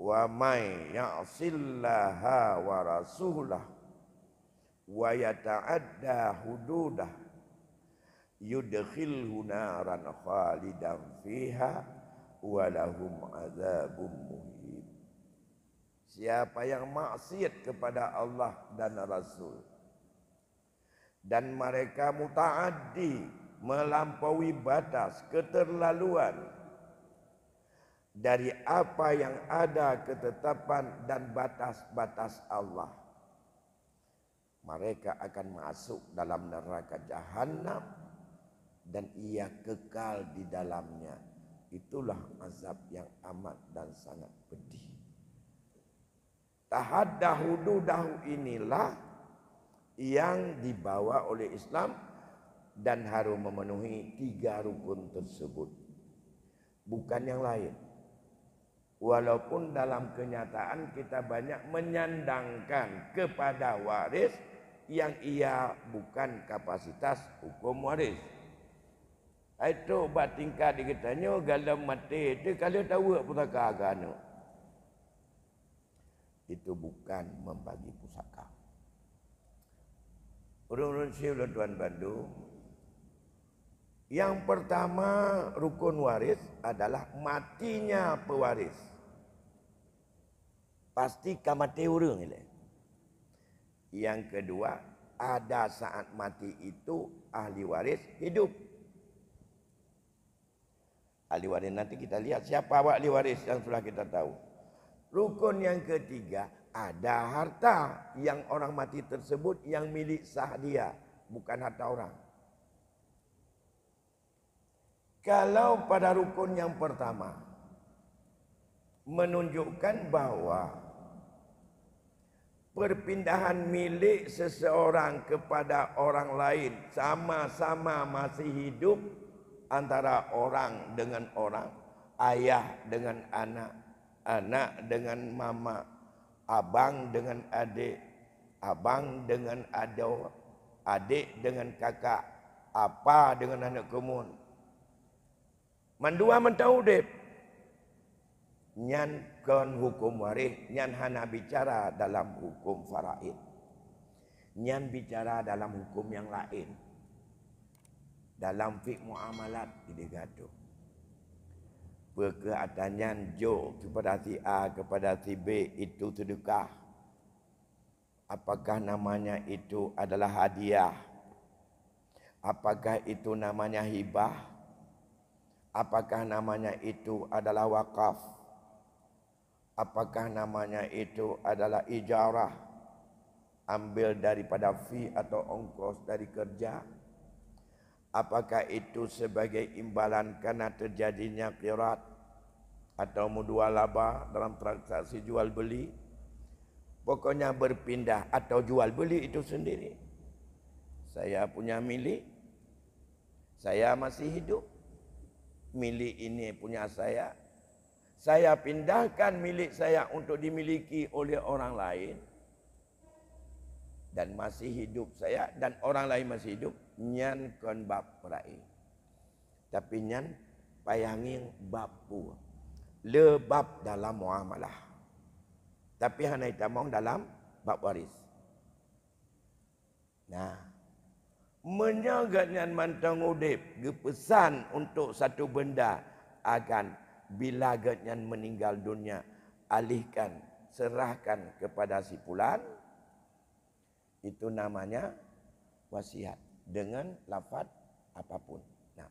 wa may ya'sillaha wa rasulah wa yata'adda hududah yudkhilhu naran khalidan fiha wa lahum adzabun muhin siapa yang maksiat kepada Allah dan Rasul dan mereka mutaaddi melampaui batas keterlaluan dari apa yang ada ketetapan dan batas-batas Allah. Mereka akan masuk dalam neraka jahanam dan ia kekal di dalamnya. Itulah azab yang amat dan sangat pedih. Tahad dahulu dahulu inilah yang dibawa oleh Islam dan harus memenuhi tiga rukun tersebut. Bukan yang lain. Walaupun dalam kenyataan kita banyak menyandangkan kepada waris yang ia bukan kapasitas hukum waris. Itu buat tingkat dikitanya galam mati itu kalau tahu pusaka agama. Itu bukan membagi pusaka. Urun-urun siulah Tuan Bandung, yang pertama rukun waris adalah matinya pewaris. Pasti kamu teori ni le. Yang kedua, ada saat mati itu ahli waris hidup. Ahli waris nanti kita lihat siapa awak ahli waris yang sudah kita tahu. Rukun yang ketiga, ada harta yang orang mati tersebut yang milik sah dia, bukan harta orang. Kalau pada rukun yang pertama menunjukkan bahwa perpindahan milik seseorang kepada orang lain sama-sama masih hidup antara orang dengan orang, ayah dengan anak, anak dengan mama, abang dengan adik, abang dengan adik, adik dengan kakak, apa dengan anak kemun, mandua mentau dep nyan kan hukum warih nyan bicara dalam hukum faraid nyan bicara dalam hukum yang lain dalam fik muamalat ide gado berkeatannya jo kepada si A kepada si B itu sedekah apakah namanya itu adalah hadiah apakah itu namanya hibah Apakah namanya itu adalah wakaf? Apakah namanya itu adalah ijarah? Ambil daripada fee atau ongkos dari kerja? Apakah itu sebagai imbalan karena terjadinya kirat atau mudua laba dalam transaksi jual beli? Pokoknya berpindah atau jual beli itu sendiri. Saya punya milik. Saya masih hidup milik ini punya saya. Saya pindahkan milik saya untuk dimiliki oleh orang lain. Dan masih hidup saya dan orang lain masih hidup. Nyan kon bab perai. Tapi nyan payangin bab pu. Lebab dalam muamalah. Tapi hanai tamong dalam bab waris. Nah menyagat dengan mantang udip gepesan untuk satu benda akan bila gadnyan meninggal dunia alihkan serahkan kepada si pulan itu namanya wasiat dengan lafaz apapun nah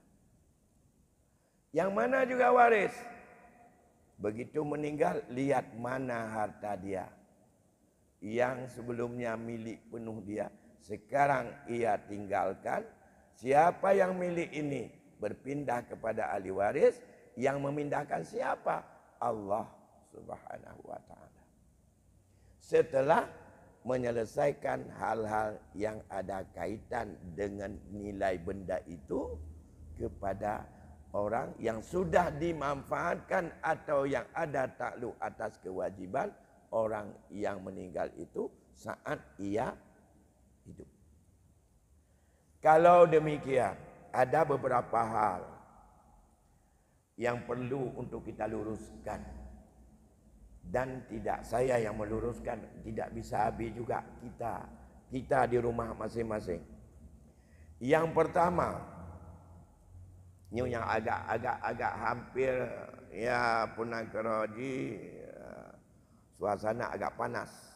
yang mana juga waris begitu meninggal lihat mana harta dia yang sebelumnya milik penuh dia Sekarang ia tinggalkan. Siapa yang milik ini berpindah kepada ahli waris. Yang memindahkan siapa? Allah subhanahu wa ta'ala. Setelah menyelesaikan hal-hal yang ada kaitan dengan nilai benda itu kepada orang yang sudah dimanfaatkan atau yang ada takluk atas kewajiban orang yang meninggal itu saat ia hidup. Kalau demikian, ada beberapa hal yang perlu untuk kita luruskan dan tidak saya yang meluruskan tidak bisa habis juga kita kita di rumah masing-masing. Yang pertama yang agak agak agak hampir ya punak roji ya, suasana agak panas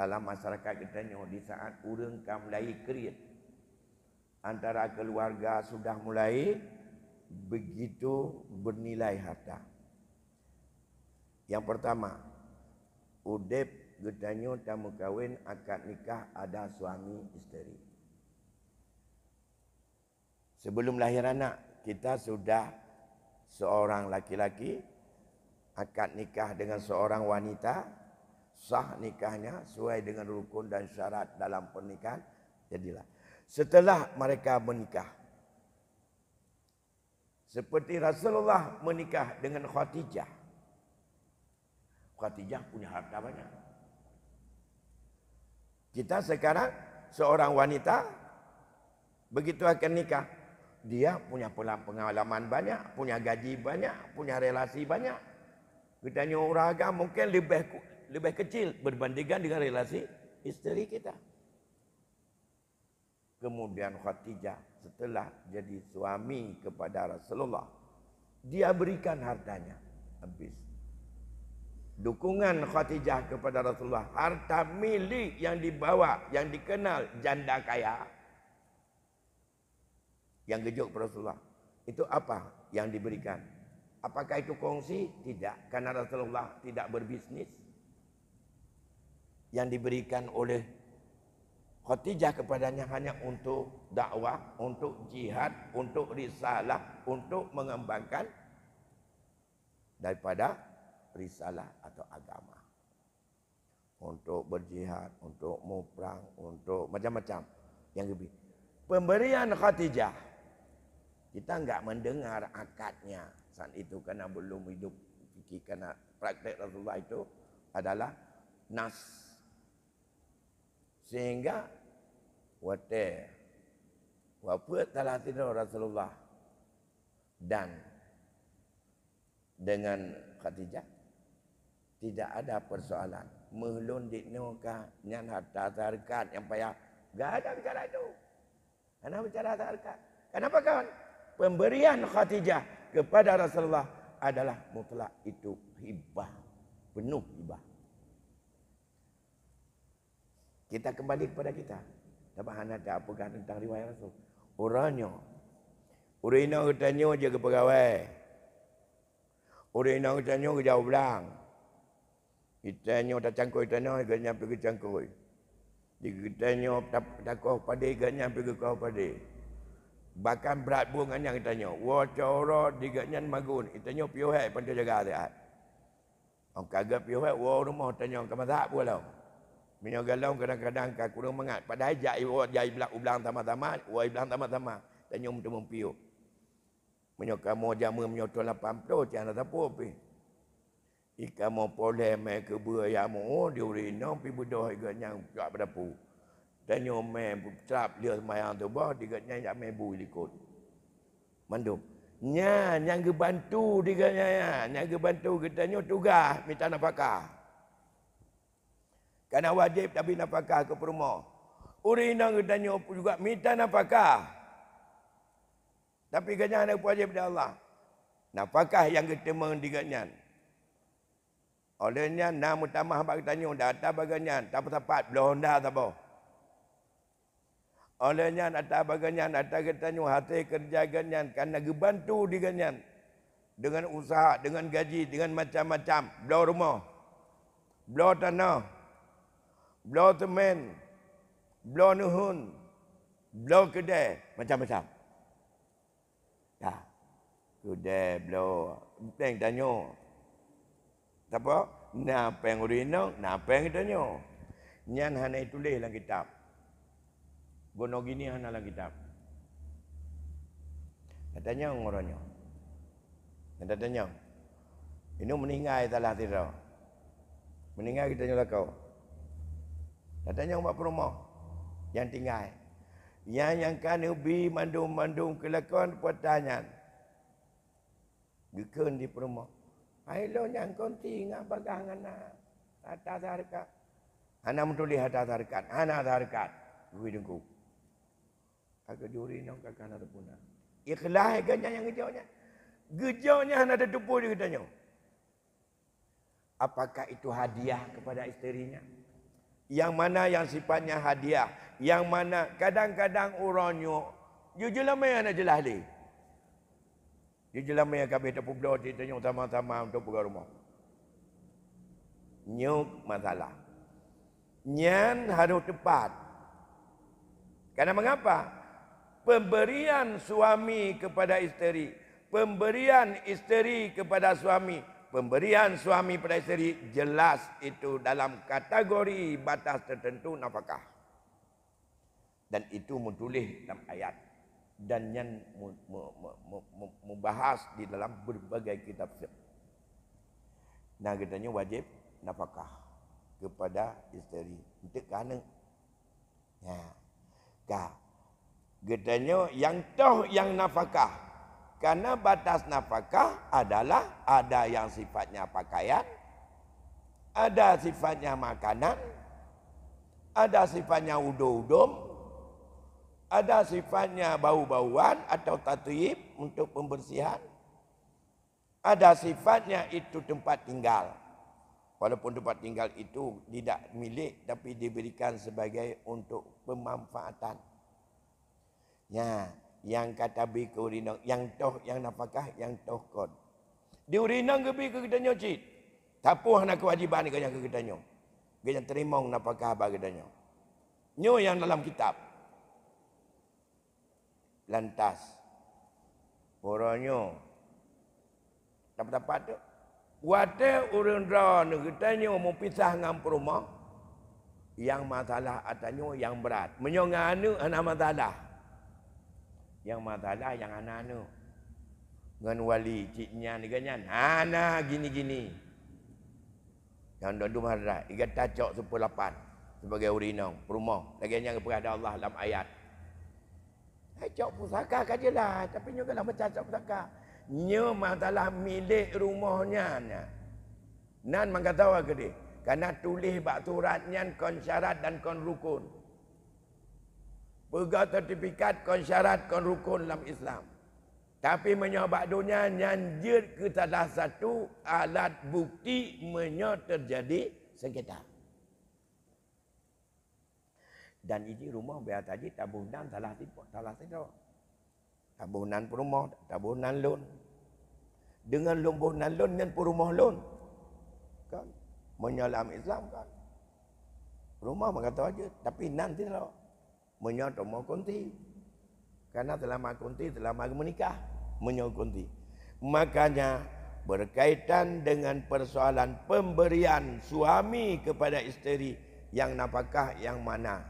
dalam masyarakat kita katanya di saat urang kam lai kerit antara keluarga sudah mulai begitu bernilai harta. Yang pertama, udep getanyo tamu kawin akad nikah ada suami isteri. Sebelum lahir anak, kita sudah seorang laki-laki akad nikah dengan seorang wanita, sah nikahnya sesuai dengan rukun dan syarat dalam pernikahan jadilah setelah mereka menikah seperti Rasulullah menikah dengan Khadijah Khadijah punya harta banyak kita sekarang seorang wanita begitu akan nikah dia punya pengalaman banyak punya gaji banyak punya relasi banyak kita tanya mungkin lebih lebih kecil berbanding dengan relasi istri kita. Kemudian Khadijah setelah jadi suami kepada Rasulullah, dia berikan hartanya habis. Dukungan Khadijah kepada Rasulullah, harta milik yang dibawa, yang dikenal janda kaya. Yang gejuk Rasulullah. Itu apa yang diberikan? Apakah itu kongsi? Tidak. Karena Rasulullah tidak berbisnis yang diberikan oleh Khadijah kepadanya hanya untuk dakwah, untuk jihad, untuk risalah, untuk mengembangkan daripada risalah atau agama. Untuk berjihad, untuk muprang, untuk macam-macam yang lebih. Pemberian Khadijah kita enggak mendengar akadnya saat itu karena belum hidup fikir praktek Rasulullah itu adalah nas sehingga wate wafat telah tidur Rasulullah dan dengan Khadijah tidak ada persoalan mehlun dinuka nyan harta zarkat yang payah gak ada bicara itu ana bicara zarkat kenapa kawan pemberian Khadijah kepada Rasulullah adalah mutlak itu hibah penuh hibah kita kembali kepada kita. Dapat hana tak apakah tentang riwayat Rasul. Orangnya. Orangnya tanya je ke pegawai. kita tanya ke jauh belang. Kita tanya tak cangkul tanah, kita nyampe ke cangkul. Jika kita tanya tak, tak kau pada, kita nyampe ke kau pada. Bahkan berat pun kan yang kita tanya. Wah, cara tiga nyan magun. Kita tanya piuhat pun dia jaga hati-hati. Orang kagak piuhat, wah rumah tanya ke mazhab pun lah. Minyo galau kadang-kadang kau kurang mangat. Padahal jai wa jai belak ublang tama-tama, wa ublang tama-tama. Tanyo mentu mempiu. Minyo kamu jamu minyo tu 80 ti anak tapo pi. Ika mau problem me ke bua ya mo oh, di urino pi bedoh iga nyang ka berapu. Tanyo me trap dia semayang tu bah, diga nyang ya me bu likut. Mandum. Nya nyang ge bantu diga nya nya ge bantu ge tanyo tugas minta nafkah. Karena wajib tapi nafkah ke perumah. rumah. Urina tanya juga minta nafkah. Tapi kenyataan ada wajib dari Allah. Nafkah yang kita mendigatnya. Olehnya nama tamah bagi tanya dah tak baganya tak sempat belum dah tak boh. Olehnya nak tak baganya nak tak kita tanya hati kerja ganya karena gebantu diganya dengan usaha dengan gaji dengan macam-macam belah rumah belah tanah Blow Belah temen. Belah nuhun. Belah kedai. Macam-macam. Ya. Kedai, belah. Peng tanya. Tak apa? Nak peng urinak, nak peng tanya. Nyan hana tulis dalam kitab. Guna gini hana dalam kitab. Nak tanya orangnya. Nak tanya. Ini meninggal salah tidak. Meninggal kita tanya lah kau. Dah tanya umat perumah yang tinggal. Yang yang kan ubi mandung-mandung kelakon pertanyaan. Bukan di perumah. Ailo yang kau tinggal bagang anak. Atas harikat. Anak mentuli atas harikat. Anak harikat. Gue dengku. Aku juri nong kakak anak tepuna. Ikhlas kan yang gejauhnya. Gejauhnya anak tepuna dia katanya. Apakah itu hadiah kepada isterinya? yang mana yang sifatnya hadiah yang mana kadang-kadang orang nyu jujur lama yang nak jelas ni jujur lama yang kami tak pula cerita nyu sama-sama untuk pergi rumah nyuk masalah nyan harus tepat karena mengapa pemberian suami kepada isteri pemberian isteri kepada suami pemberian suami pada isteri jelas itu dalam kategori batas tertentu nafkah. Dan itu mutulih dalam ayat dan yang membahas di dalam berbagai kitab fiqh. Nah katanya wajib nafkah kepada isteri. Untuk kerana. Ya. Kah. Katanya yang tahu yang nafkah. Karena batas nafkah adalah ada yang sifatnya pakaian, ada sifatnya makanan, ada sifatnya udum-udum, ada sifatnya bau-bauan atau tatuib untuk pembersihan, ada sifatnya itu tempat tinggal. Walaupun tempat tinggal itu tidak milik tapi diberikan sebagai untuk pemanfaatan. Ya, yang kata bi ke urina yang toh yang nafkah yang toh kod di urina ke bi ke kita nyuci tapi hana kewajiban ke yang ke kita nyu ke yang terima nafkah bagi kita nyu nyu yang dalam kitab lantas poronyo Tapa tapa tu Wate urang dra negetanya mau pisah ngam perumah yang masalah atanya yang berat menyongane ana masalah yang masalah yang anak anu dengan wali ciknya ni kan anak gini-gini yang dah dua marah ikan tacok sepuluh lapan sebagai urinong perumah lagi yang kepada Allah dalam ayat tacok pusaka kan lah tapi ni kalau macam tacok pusaka ni masalah milik rumahnya ni nan mengatakan ke dia karena tulis bak suratnya kon syarat dan kon rukun pegang sertifikat kon syarat kon rukun dalam Islam. Tapi menyobat dunia nyanjir ke salah satu alat bukti menya terjadi sengketa. Dan ini rumah biar tadi tabungan salah tipu, salah tipu. Tabungan perumah, tabungan loan. Dengan lumbunan loan dengan perumah loan, Kan? Menyalam Islam kan? Rumah mengatakan saja, tapi nanti lah menyuruh Tomo Kunti. Karena telah Mak Kunti telah mak menikah menyuruh Kunti. Makanya berkaitan dengan persoalan pemberian suami kepada isteri yang nafkah yang mana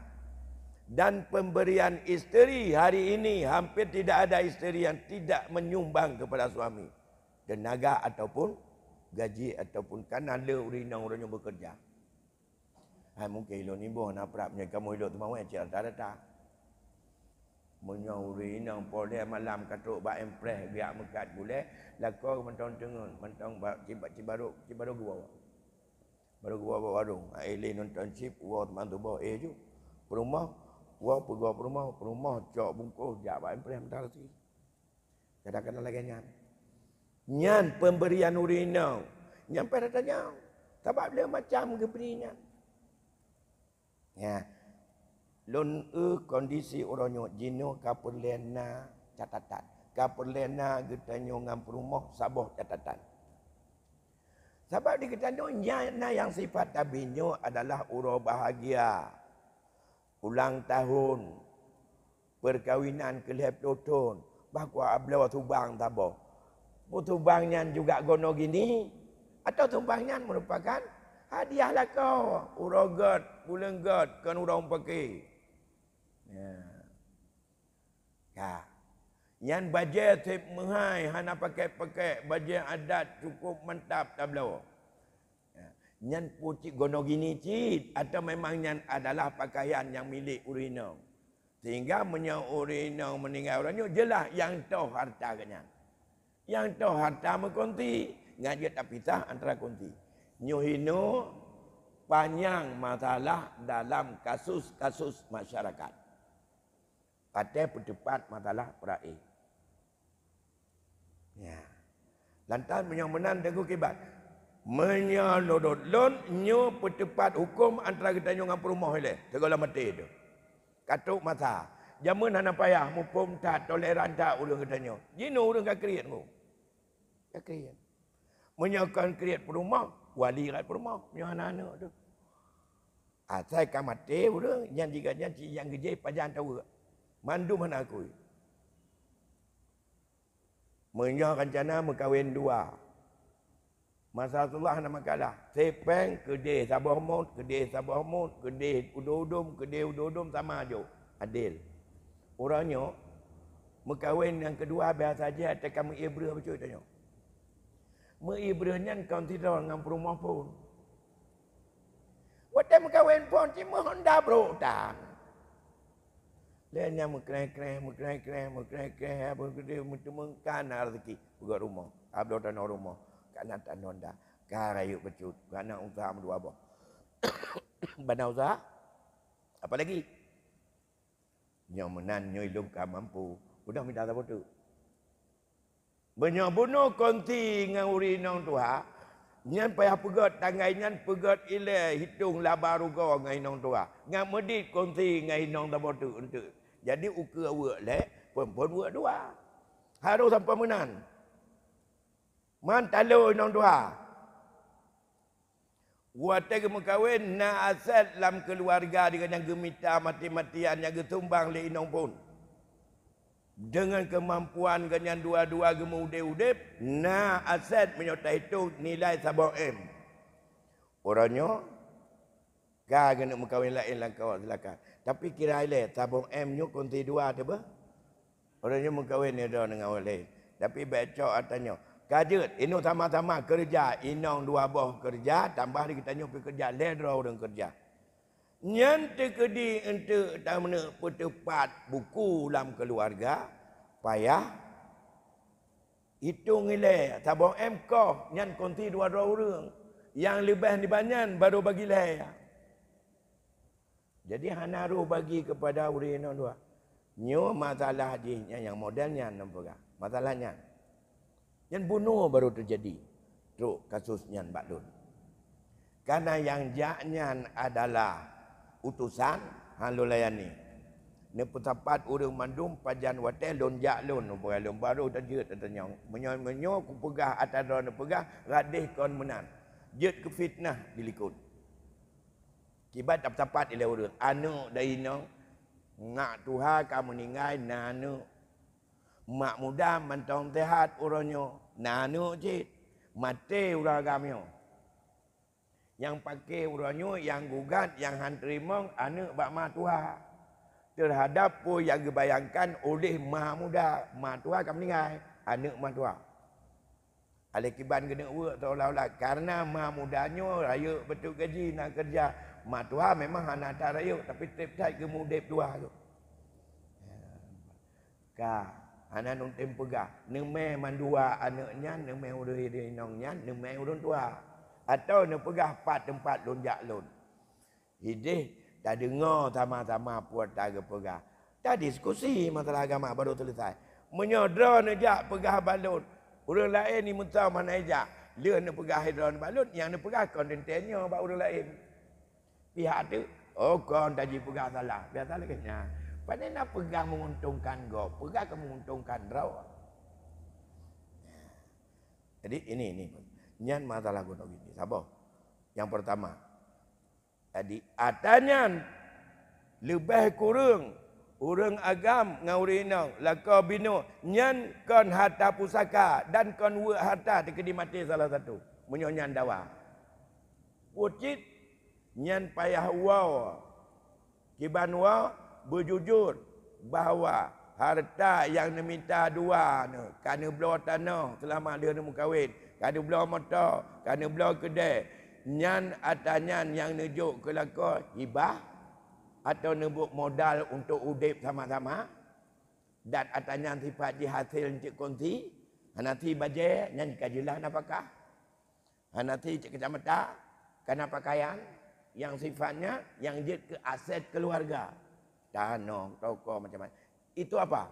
dan pemberian isteri hari ini hampir tidak ada isteri yang tidak menyumbang kepada suami tenaga ataupun gaji ataupun kan ada orang yang bekerja. Hai mungkin elok ni bo nak prap punya kamu elok tu mau eh cerita data. Menyuri nang pole malam katuk ba empres biak mekat boleh. Lako mentong tengun, mentong ba cibak cibaruk, cibaruk gua. Baru gua bawa warung. Ele nonton cip gua teman tu bawa eh ju. Perumah, gua pergi perumah, perumah cok bungkus jak ba empres mentar tu. Kadang-kadang lagi nyan. Nyan pemberian urina. Nyan pada tanya. Sebab dia macam geberinya. nyan. Ya. Lon e kondisi uronyo jino kapur lena catatan. Kapur lena getanyo ngam perumah sabah catatan. Sebab di ketanyo nyana yang sifat tabinyo adalah uro bahagia. Ulang tahun. Perkawinan kelihat bahawa Bahkan ablawa tubang tabo. Putubangnya juga gono gini. Atau tubangnya merupakan Hadiahlah kau gad urogot, gad kan urang pakai. Ya. ya. Yang baju tip mengai hana pakai pakai baju adat cukup mentap tak Ya. Yang puci gono gini cit atau memang yang adalah pakaian yang milik urino. Sehingga menyang urino meninggal urino jelah yang tahu harta kenyang. Yang tahu harta mengkonti ngaji tapi tak antara konti nyuhino panjang masalah dalam kasus-kasus masyarakat. Pada berdebat masalah perai. Ya. Lantas menyamanan dengan kibat. Menyalodot lon nyu hukum antara kita dengan perumah ini. Tegolah mati itu. Katuk mata. Jaman anak payah mumpung tak toleran tak ulung kita nyu. Jino ulung kakriyat mu. Kakriyat. Menyalakan perumah wali kat rumah punya anak-anak tu. Atai kan mati pula yang tiga yang yang gede pajang tahu. Mandu mana aku? Menya rencana berkahwin dua. Masa Rasulullah nama kalah. Sepeng kedai Sabah Mount, kedai Sabah Mount, kedai Udodom, kedai Udodom sama aja. Adil. Orangnya berkahwin yang kedua biasa saja tekan mengibrah macam tu tanya. Meibrahnya kau tidur dengan perumah pun. Waktu yang kawin pun, cuma honda bro, tak. Lainnya mengkrek-krek, mengkrek-krek, mengkrek-krek, apa kerja, mengkemengkan lah rezeki. Buka rumah, abdul tak nak rumah. Kak nak tak honda. Kak yuk pecut, kak nak usaha dua apa. Bana usaha, apa lagi? Nyomenan, nyoy lum, kak mampu. Sudah minta tak betul. Banyak bunuh konti dengan urinong Tuhan. Ha? Nyan payah pegat tangai nyan pegat ila hitung laba ruga dengan inong Tuhan. Ngan medit konti dengan inong tabur tu. Untuk. Jadi uka awak leh, perempuan awak dua. Harus sampai menang. Man talo inong Tuhan. Wata ke mengkawin na asal dalam keluarga dengan yang gemita mati-matian yang getumbang le inong pun dengan kemampuan kenyan dua-dua gemu udep-udep na aset menyertai itu nilai sabar M orangnya kau kena berkahwin lain lah kau silakan tapi kira ile sabar M nyu kunti dua tu ba orangnya berkahwin ni dah dengan orang lain tapi becok atanya kajut ino sama-sama kerja inong dua boh kerja tambah lagi tanya pergi kerja ledro orang kerja Nyan terkedi ente tak mana petepat buku dalam keluarga payah Itu ile tabung MK nyan konti dua dua orang yang lebih ni banyak baru bagi le. Jadi hanaru bagi kepada urino dua. Nyo masalah di yang modelnya nampaga. Masalahnya. Yang bunuh baru terjadi. Teruk kasusnya Mbak Lun. Karena yang jaknya adalah utusan halu layani. Ne tapat urang mandum pajan watel lon jak lon baru dan jeut tanya menyo-menyo ku pegah atas ron pegah radih kon menan. Jeut ke fitnah dilikut. Kibat tap tapat ile urut anu dai no ngak tuha kamu ningai nanu mak muda mantong tehat uronyo nanu jeut mate urang gamyo yang pakai uranyu, yang gugat yang hantrimong anak bak Matua tua terhadap po yang dibayangkan oleh maha muda Matua tua kami meninggal anak Matua. tua alikiban kena tu seolah-olah karena maha mudanya raya betul gaji nak kerja ma tua memang hana tak raya tapi tip tak ke mudip tua tu ka hana nun tempega nemeh mandua anaknya nemeh urut hidinongnya nemeh urut tua atau nak pegah pat tempat lonjak lon. Hidih dah dengar sama-sama puat tak pegah. Tak diskusi masalah agama baru selesai. Menyodra nak jak pegah balon. Orang lain ni mentah mana ejak. Dia nak pegah hidron balon. Yang nak pegah kontentennya buat orang lain. Pihak tu. Oh kon tak pegah salah. Biar salah ke? Kan? Nah. Ya. Pada nak pegah menguntungkan kau. Pegah ke menguntungkan kau. Ya. Jadi ini, ini nyan masalah gunung gini. Sabo. Yang pertama. Jadi adanya lebih kurang orang agam ngau urina laka bino nyan kon harta pusaka dan kon wa harta di mati salah satu. Munyo nyan dawa. Wujit nyan payah wow. Kiban wow berjujur bahawa harta yang diminta dua ni kerana belah tanah selama dia nak kahwin kerana bela mata, kerana bela kedai. Nyan atau nyan yang nejuk kelaka hibah atau nebuk modal untuk udip sama-sama. Dan atau nyan sifat hasil Encik Kunti. Hanati baje nyan kajilah napakah. Hanati Encik Kecamata kena pakaian yang sifatnya yang jid ke aset keluarga. tanong, toko macam macam. Itu apa?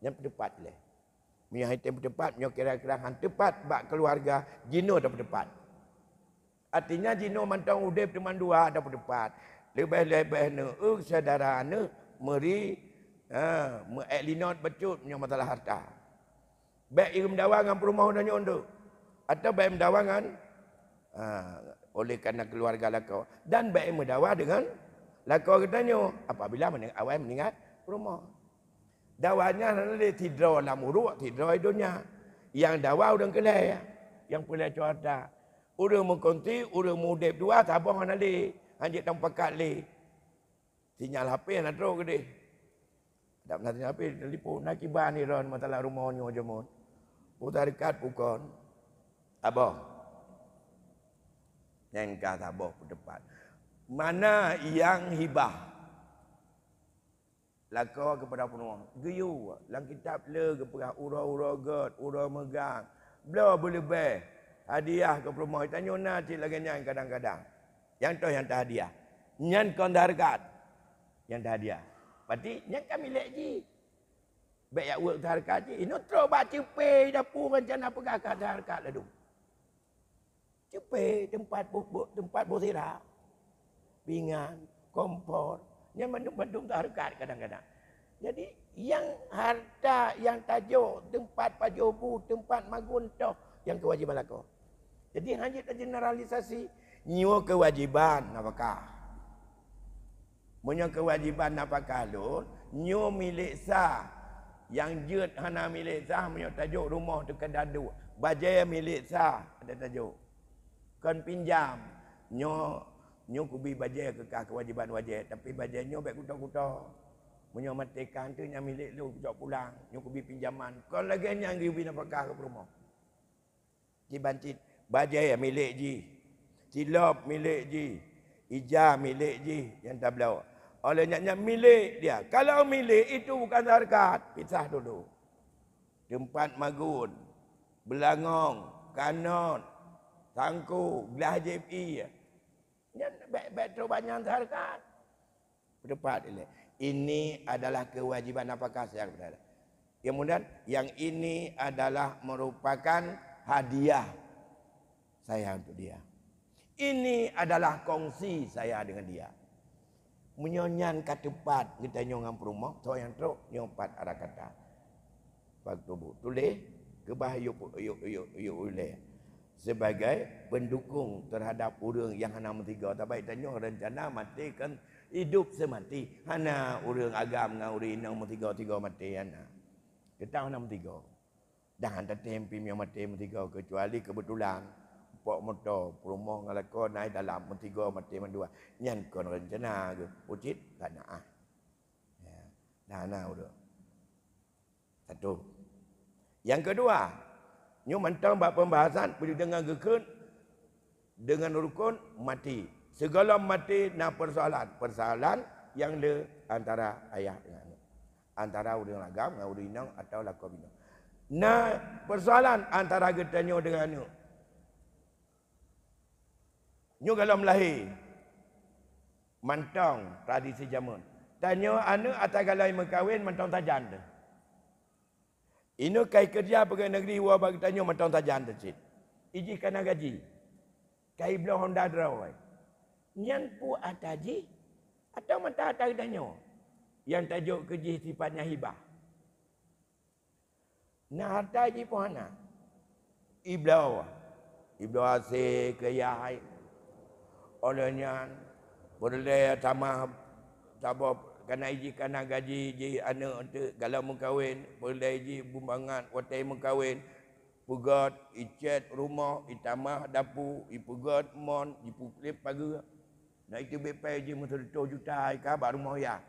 Yang pendapat leh punya item tepat, punya kira-kira hang tepat bak keluarga jino dapat tepat. Artinya jino mantau udep teman dua ah, dapat tepat. Lebih-lebih ne eh, ug saudara ne meri ha meelinot becut punya masalah harta. Baik irum dawa dengan perumah undanya undu. Atau baik mendawa dengan ha, oleh kerana keluarga lakau. Dan baik mendawa dengan lakau katanya. Apabila mening, meningat meninggal rumah dawanya nanti tidur dalam uruk tidur di dunia yang dawa udang kelai ya. yang punya cuaca udang mengkonti udang mudep dua tabung nanti hanya tang pekat le tinggal HP nak drop gede tak pernah tinggal HP telefon nak kibar ni ron mata lah rumah ni ojo mon putar dekat pukon abah yang kata ke depan, mana yang hibah lakau kepada penuh. Geyu, lang kitab le ke perah ura-ura got, ura megang. Bela boleh be. Hadiah ke perumah tanyo na lagi lagenyan kadang-kadang. Yang tu yang tak hadiah. Nyan kon dargat. Yang tak hadiah. Pati nyan kami lek ji. Baik yak work dargat ji. Ino tro ba ti pe da pu rencana pegak ka dargat la du. tempat bubuk, tempat bosira. Pingan, kompor, yang mendung-mendung tu harikat kadang-kadang. Jadi yang harta yang tajuk tempat pajobu, tempat maguntoh yang kewajiban aku. Jadi hanya tak generalisasi nyewa kewajiban apakah? Menyewa kewajiban apakah lu? Nyewa milik sah yang jut hana milik sah punya tajuk rumah tu dadu, Bajaya milik sah ada tajuk. Kan pinjam nyewa Nyo kubi bajai kekah kewajiban wajib. Tapi bajai nyo baik kuto. kuda Menyo matikan tu yang milik lu kucok pulang. Nyo kubi pinjaman. Kalau lagi yang kubi nak pekah ke rumah. Ji bancit. Bajai yang milik ji. Tilop milik ji. Ijah milik ji. Yang tak belau. Oleh nyak-nyak milik dia. Kalau milik itu bukan zakat. Pisah dulu. Tempat magun. Belangong. Kanon. Tangku. Gelah jepi Ya betul banyak zakat. Berdepat ini. Ini adalah kewajiban apa apakah saya berada. Kemudian yang ini adalah merupakan hadiah saya untuk dia. Ini adalah kongsi saya dengan dia. Menyonyan katepat kita nyongan perumah. So yang teruk nyompat arah kata. Waktu bu tulis ke bahaya yuk yuk yuk yuk yuk sebagai pendukung terhadap orang yang hana mentiga tak baik tanya rencana mati kan hidup semati hana orang agam dengan orang yang mentiga tiga mati hana kita hana mentiga dah hantar tempim yang mati mentiga kecuali kebetulan pok moto perumah ngalako naik dalam mentiga mati mendua nyan kon rencana ke ucit tak nak ah ya dah hana yang kedua Nyo mentang bab pembahasan boleh dengan rukun dengan rukun mati. Segala mati nak persoalan, persoalan yang le antara ayah dengan anak. Antara urang agam dengan urang inang atau lakau bina. Na persoalan antara kita getanyo dengan anu. Nyo kalau melahir mantang tradisi zaman. Tanya anak atau kalau yang berkahwin mantang tak janda. Ini kai kerja pergi negeri wa bagi tanya matang tajan tajit. Iji kena gaji. Kai belah honda drawai. Nian pu ataji atau mata tak tanya. Yang tajuk kerja sifatnya hibah. na harta ji pun ana. Iblau. Iblau asik ke yahai. Olehnya boleh sama sabab kena iji kena gaji iji anak untuk galau mengkawin boleh iji bumbangan watai mengkawin, kahwin pugat icet rumah itamah dapur ipugat mon ipuklip pagi. nak itu bepai iji mesti dua juta ika baru rumah ya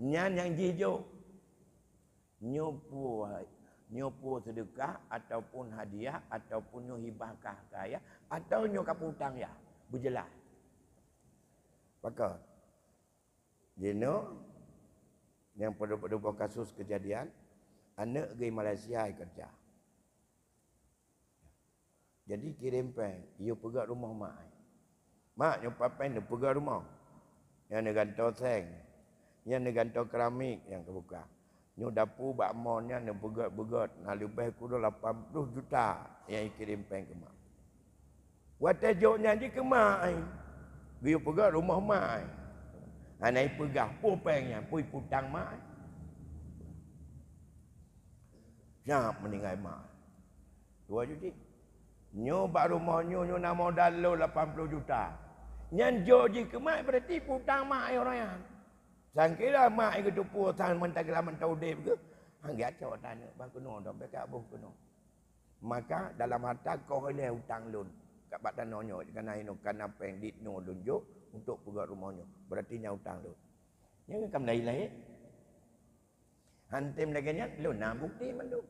nyan yang jijo nyopo nyopu sedekah ataupun hadiah ataupun nyohibah kah kaya atau nyokap hutang ya berjelas Pakar. Dia yang pada pada kasus kejadian anak pergi Malaysia kerja. Jadi kirim pen, ia pegang rumah mak. Mak yang papai nak pegak rumah. Yang nak gantau seng. Yang nak gantau keramik yang kebuka. Ini dapur bak monnya nak pegak-pegak. Nak lebih kurang 80 juta yang kirim pen ke mak. Wata joknya ke mak. Dia pegang rumah mak. Anai ha, pegah pun pengnya, pui putang mak. Eh. Siap meninggal mak. Dua cuci. Nyo bak rumah nyo nyo modal lo 80 juta. Nyan joji ke mak berarti putang mak ay orang yang. Sangkira mak ke tu putang mentah gelam mentah udib ke. Hanggi acak otak ni. Bang kena, dah pekat buh kena. Maka dalam harta kau ini hutang lo, Kat batan nyo nyo. Kena ini kanapa yang ditnu untuk pegawai rumahnya. Berarti ni hutang tu. Ni kan kamu lain lain. Hantim lagi ni, lu nak bukti malu.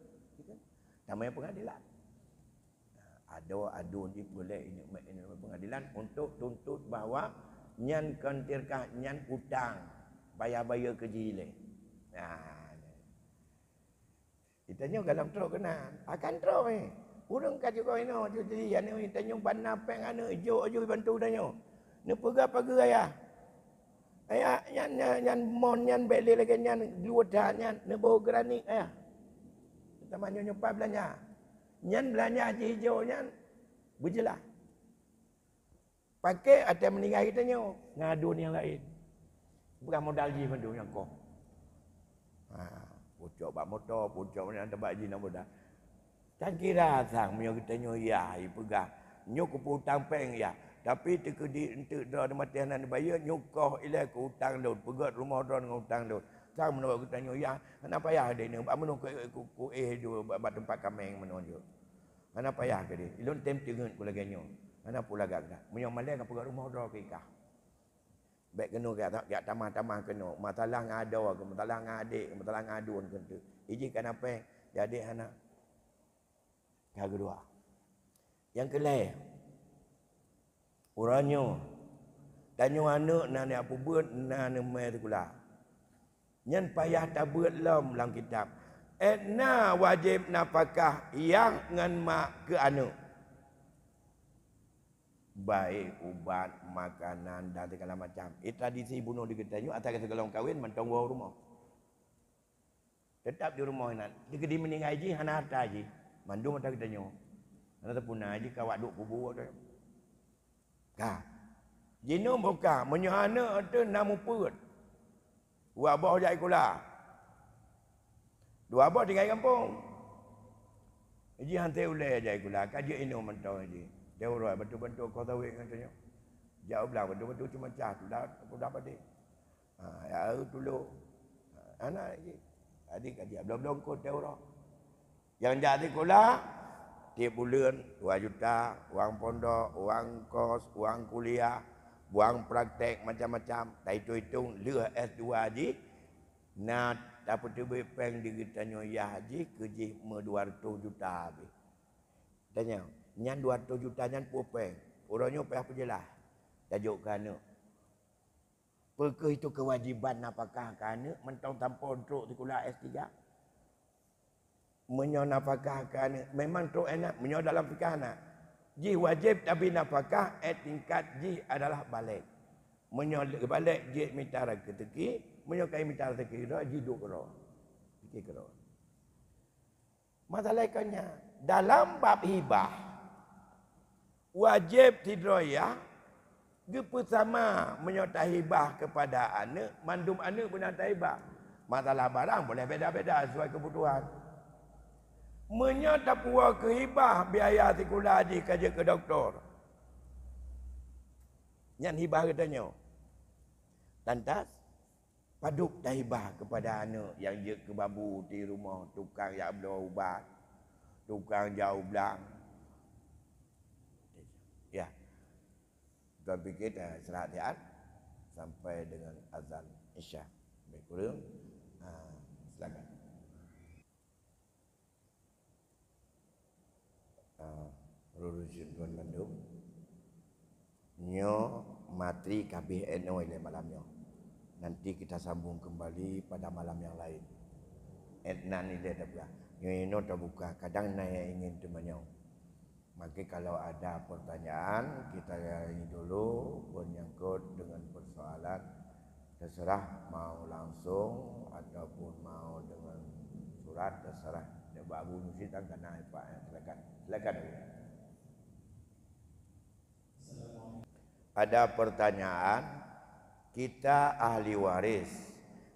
Nama yang pengadilan. Ha, ada adu ni boleh ini, pengadilan untuk tuntut bahawa nyan kentirkah nyan hutang bayar-bayar ke jile. Nah. Ha, kita nyok dalam tro kena. Akan tro ni. Urung kaju kau ini, jadi yang ini tanya bana pengana jo jo bantu tanya ne apa pega ya. Ya, nyan nyan nyan mon nyan beli lagi nyan dua dah nyan ne bau granik ya. Tama nyu nyu belanja. Nyan belanja aje hijau nyan bujelah. Pakai ada meninggal kita nyu ngadu ni yang lain. Bukan modal ji mandu yang kau. Ha, pucuk bak motor, pucuk ni ada bak ji nak Tak kira sang mio kita nyu ya, ibu ipegah. Nyu kuputang peng ya. Tapi teka di entek dah ada mati anak bayar nyukah ilah ke hutang dia pegat rumah dia dengan hutang dia. Tak menawa aku tanya ya, kenapa ya ada ini? Apa menung ku ku eh dua bab tempat kami yang menung dia. Kenapa ya ke dia? Ilun tem tengen ku lagi nyu. Mana pula gagal. gak. Menyo malai ke pegat rumah dia ke ikah. Baik kena ke tak ya tamah-tamah kena. Masalah ngada ke masalah ngadik, masalah ngadun ke tu. Iji kenapa? Ya Jadi anak. Kagak dua. Yang kelain, Uranyo. Tanyo anak na ni apa buat na ni mai tu kula. Nyen payah ta buat lam lam kitab. Etna eh, wajib napakah yang ngan mak ke anak. Baik ubat, makanan dan segala macam. Eh tradisi bunuh di ketanyo atau kata kalau kahwin mentong bawa rumah. Tetap di rumah nak. Dia di mending haji, hana harta haji. Mandung atau ketanyo. Anak tak pun haji, kawak duk kubur. Kawak Ha. Jinu buka menyana ada enam puput. Dua abah jadi kula. Dua abah tinggal kampung. Ji hantai ulai jadi kula. Kaji ini mentau ji. Dia urai betul-betul kau tahu kan tanya. Jauh belah betul-betul cuma cah tu dah aku dapat dia. Ha ya tu lo. Ha, anak lagi. Adik kaji belum-belum kau tahu Yang jadi kula tiap bulan 2 juta wang pondok, wang kos, wang kuliah, wang praktek macam-macam. Dah itu hitung leh S2 haji. Nah, tapi tu bepeng di kita nyoyah haji kerja me 200 juta habis. Tanya, dua 200 juta nyan pupeng. Orangnya payah pejelah. Tajuk kana. Perkah itu kewajiban apakah kana mentang tanpa untuk sekolah S3? menyuruh nafkah kan memang tu enak menyuruh dalam fikah nak ji wajib tapi nafkah at tingkat ji adalah balik menyuruh balik ji minta rezeki menyuruh kain minta rezeki dia ji duk kero ji kero masalah ikannya dalam bab hibah wajib tidroyah Gepu sama menyotah hibah kepada anak, mandum anak pun nak hibah. Masalah barang boleh beda-beda sesuai kebutuhan menyata pua kehibah biaya sekolah di kerja ke doktor. Yang hibah katanya. Lantas, paduk dah hibah kepada anak yang je ke bambu di rumah, tukang yang berdua ubat, tukang jauh belang. Ya. Tuan fikir dah serah sampai dengan azan isyak. Baik rurujun tuan mandum nyo matri kabeh eno ile malam nyo nanti kita sambung kembali pada malam yang lain etnan ile dapat nyo eno terbuka kadang naya ingin temanyo maka kalau ada pertanyaan kita ini dulu menyangkut dengan persoalan terserah mau langsung ataupun mau dengan surat terserah dia buat abu musyid kan kena ipak eh, eh, silakan silakan dulu ada pertanyaan kita ahli waris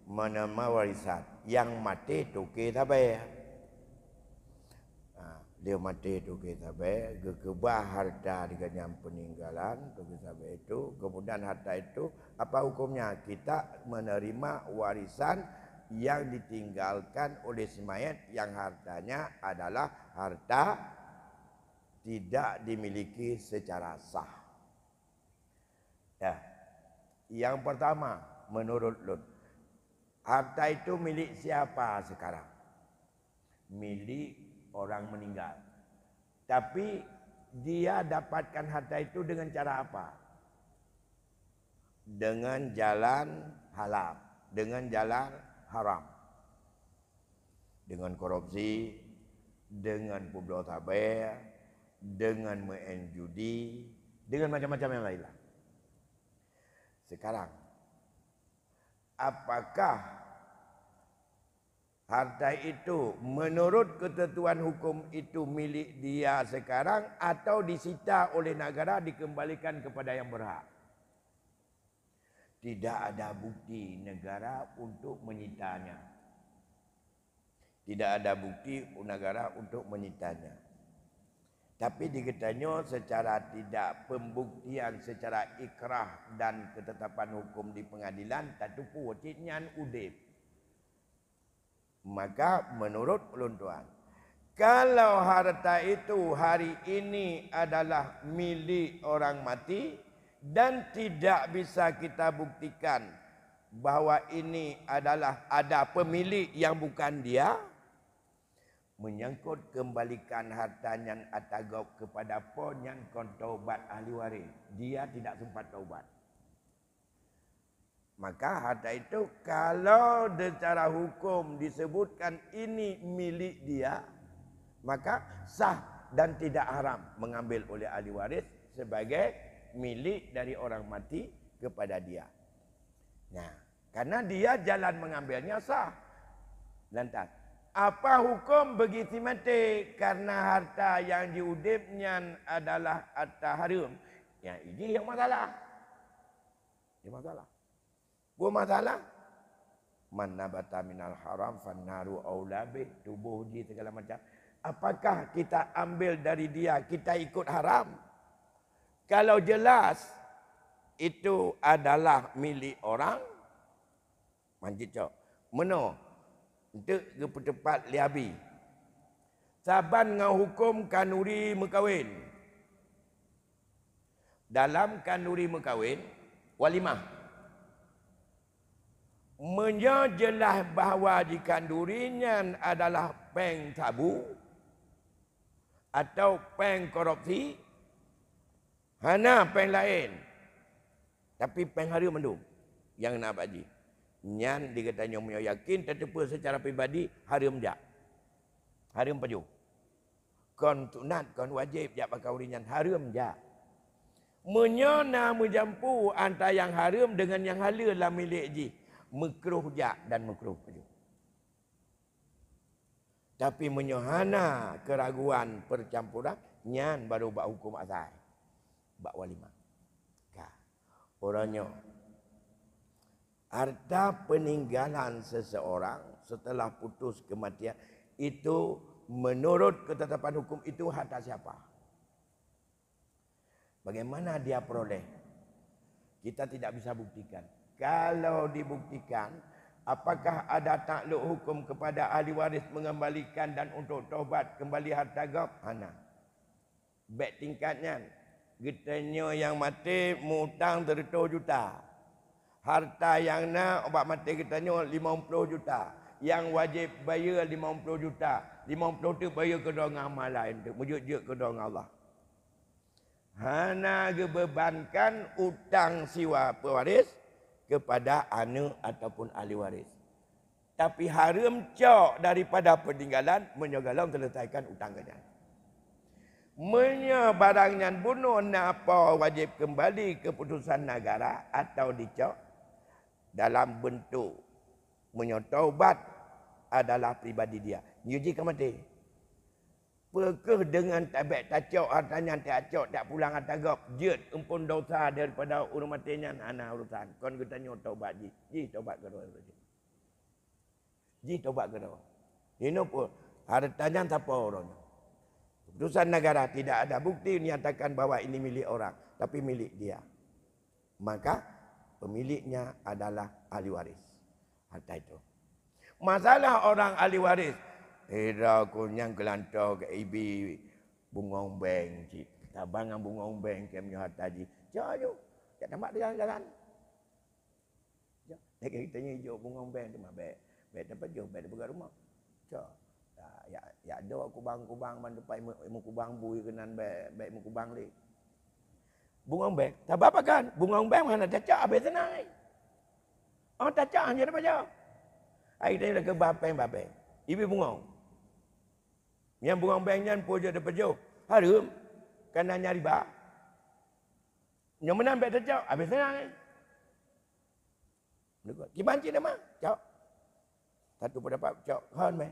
mana warisan yang mati tu kita bayar ha, dia mati tu kita bayar gegebah harta dengan yang peninggalan tu kita bayar itu kemudian harta itu apa hukumnya kita menerima warisan yang ditinggalkan oleh si mayat yang hartanya adalah harta tidak dimiliki secara sah Ya. Yang pertama menurut Lut. Harta itu milik siapa sekarang? Milik orang meninggal. Tapi dia dapatkan harta itu dengan cara apa? Dengan jalan halal, dengan jalan haram. Dengan korupsi, dengan publik tabir, dengan main judi, dengan macam-macam yang lain lah. sekarang. Apakah harta itu menurut ketentuan hukum itu milik dia sekarang atau disita oleh negara dikembalikan kepada yang berhak? Tidak ada bukti negara untuk menyitanya. Tidak ada bukti negara untuk menyitanya. Tapi diketanya secara tidak pembuktian secara ikrah dan ketetapan hukum di pengadilan tak cukup wajibnya udip. Maka menurut peluntuan. Kalau harta itu hari ini adalah milik orang mati dan tidak bisa kita buktikan bahawa ini adalah ada pemilik yang bukan dia, menyangkut kembalikan harta yang atagau kepada pon yang kon taubat ahli waris dia tidak sempat taubat maka harta itu kalau secara hukum disebutkan ini milik dia maka sah dan tidak haram mengambil oleh ahli waris sebagai milik dari orang mati kepada dia nah karena dia jalan mengambilnya sah lantas apa hukum begitu mati karena harta yang diudipnya adalah harta haram ya ini yang masalah ini masalah gua masalah mana bata minal haram fannaru aulabe tubuh di segala macam apakah kita ambil dari dia kita ikut haram kalau jelas itu adalah milik orang manjit cok menoh Dek ke pertempat liabi. Saban dengan hukum kanuri mekawin. Dalam kanuri mekawin, walimah. Menyajalah bahawa dikandurinya adalah peng tabu atau peng korupsi hana peng lain tapi peng hari mendung yang nak bagi. Nyan dikatanya punya yakin tetapi secara pribadi hari umja. Hari umpaju. Kon tunat kon wajib jak pakai urinyan hari umja. Menyona menjampu antara yang haram dengan yang halal lah milik ji. Mekruh jak dan mekruh paju. Tapi menyohana keraguan percampuran, nyan baru buat hukum asal. Buat walimah. Orangnya harta peninggalan seseorang setelah putus kematian itu menurut ketetapan hukum itu harta siapa? Bagaimana dia peroleh? Kita tidak bisa buktikan. Kalau dibuktikan, apakah ada takluk hukum kepada ahli waris mengembalikan dan untuk taubat kembali harta gap? Hana. Baik tingkatnya. Getanya yang mati, mutang terutuh juta. Harta yang nak obat mata kita ni 50 juta. Yang wajib bayar 50 juta. 50 tu bayar ke dong amal lain tu. mujud ke dong Allah. Hana kebebankan utang siwa pewaris kepada anak ataupun ahli waris. Tapi haram cok daripada peninggalan menyogalong terletakkan utang ke Menya barangnya bunuh napa wajib kembali keputusan negara atau dicok dalam bentuk menyotobat adalah pribadi dia. Nyuji ke mati. Pekeh dengan tabek tacok hartanya tak acok tak pulang hatagok. Jut empun dosa daripada urus matinya ana urusan. Kon kita taubat ji. Ji taubat ke dua. Ji taubat ke dua. Ini pun hartanya siapa orangnya. Keputusan negara tidak ada bukti menyatakan bahawa ini milik orang. Tapi milik dia. Maka pemiliknya adalah ahli waris harta itu. Masalah orang ahli waris. Hira kunyang gelantau ke ibi bunga umbeng cik. Tabangan bunga umbeng ke minyak harta cik. Jauh tu. Tak nampak dia jalan-jalan. Tak kita ni jauh bunga umbeng tu. Baik. Baik dapat jauh. Baik dapat rumah. Jauh. Ya, ya, ya ada kubang-kubang. Mana depan imu kubang bui kenan baik. Baik imu kubang lagi bunga umbai. Tak apa kan? Bunga umbai mana nak cacak habis tenang. Eh? Ah, oh cacak hanya ada banyak. Hari tanya ke bapak yang Ibu bunga. Yang bunga umbai yang pun kan, jauh daripada jauh. Harum. Kan nak nyari bak. Yang menang ambil cacak habis tenang. Eh? Kibanci nama. Cak. Satu pun dapat cak. Han meh.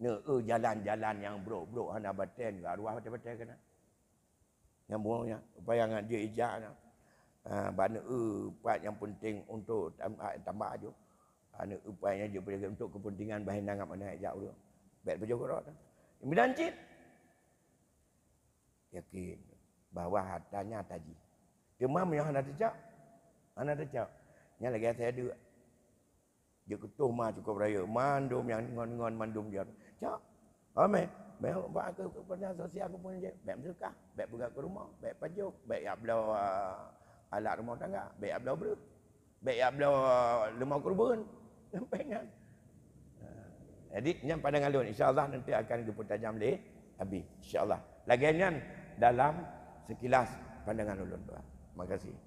Ne, jalan-jalan yang bro-bro. baten? abaten. Arwah macam-macam kena. Kan? yang upaya ngan dia ijaknya ha bana upat e yang penting untuk ha, tambah tambah aja ana upat e yang dia boleh untuk kepentingan bahan nangap mana ijak dia baik berjogor tu mendancit yakin bahawa hatanya tadi demam yang hendak tejak ana tejak nya lagi saya ada dia ketuh mah cukup raya mandum yang ngon-ngon mandum dia cak amin Baik buat aku kepada sosial aku pun je. Baik bersukah. Baik buka ke rumah. Baik pajuk. Baik yang belah ah, uh, alat rumah tangga. Baik yang belah beru. Baik yang belah uh, ah, lemah kurban. Sampai dengan. Uh, ah, jadi, ni pandangan lu. InsyaAllah nanti akan jumpa pertajam lagi. Habis. InsyaAllah. Lagian kan, dalam sekilas pandangan ulun tuan. Terima kasih.